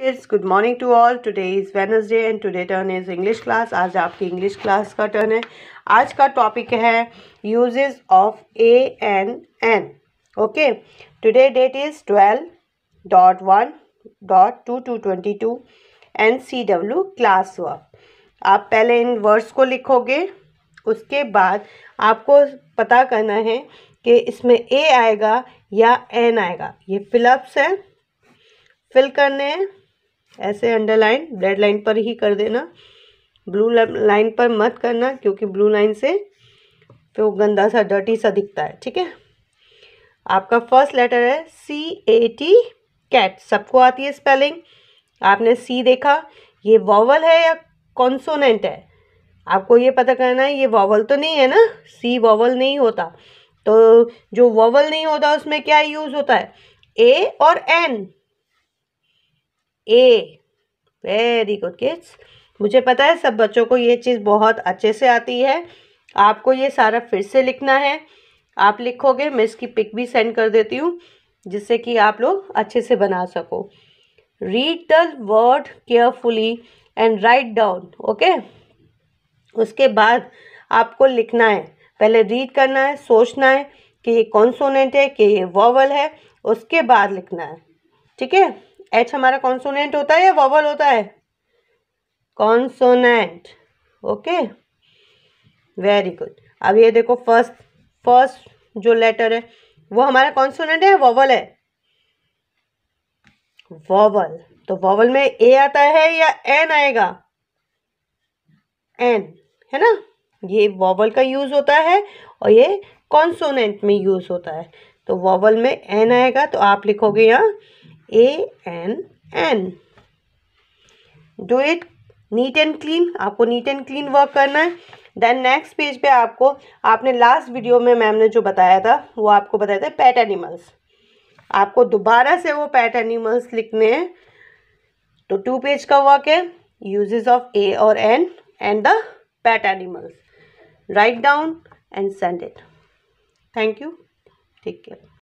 kids good morning to all today is Wednesday and today turn is English class आज आपकी English class का turn है आज का टॉपिक है uses of a an an okay today date is twelve dot one dot two two twenty two N C W class work आप पहले इन words को लिखोगे उसके बाद आपको पता करना है कि इसमें ए आएगा या एन आएगा ये फिलअप्स हैं फिल करने हैं ऐसे अंडरलाइन रेड लाइन पर ही कर देना ब्लू लाइन पर मत करना क्योंकि ब्लू लाइन से तो गंदा सा डर्टी सा दिखता है ठीक है आपका फर्स्ट लेटर है सी ए टी कैट सबको आती है स्पेलिंग आपने सी देखा ये वॉवल है या कॉन्सोनेंट है आपको ये पता करना है ये वॉवल तो नहीं है ना सी वॉवल नहीं होता तो जो वॉवल नहीं होता उसमें क्या यूज़ होता है ए और an a very good kids मुझे पता है सब बच्चों को ये चीज़ बहुत अच्छे से आती है आपको ये सारा फिर से लिखना है आप लिखोगे मैं इसकी पिक भी सेंड कर देती हूँ जिससे कि आप लोग अच्छे से बना सको read the word carefully and write down okay उसके बाद आपको लिखना है पहले रीड करना है सोचना है कि ये कॉन्सोनेंट है कि ये वॉवल है उसके बाद लिखना है ठीक है एच हमारा कॉन्सोनेंट होता है या वॉवल होता है कॉन्सोनेंट ओके वेरी गुड अब ये देखो फर्स्ट फर्स्ट जो लेटर है वो हमारा कॉन्सोनेंट है वॉवल है वॉवल तो वॉवल में ए आता है या एन आएगा एन है ना ये वॉवल का यूज़ होता है और ये कॉन्सोनेंट में यूज़ होता है तो वॉवल में एन आएगा तो आप लिखोगे यहाँ a an an do it neat and clean आपको नीट एंड क्लीन वर्क करना है देन नेक्स्ट पेज पे आपको आपने लास्ट वीडियो में मैम ने जो बताया था वो आपको बताया था पैट एनिमल्स आपको दोबारा से वो पैट एनिमल्स लिखने हैं तो टू पेज का वर्क है यूजेस ऑफ ए और an and the pet animals write down and send it thank you take care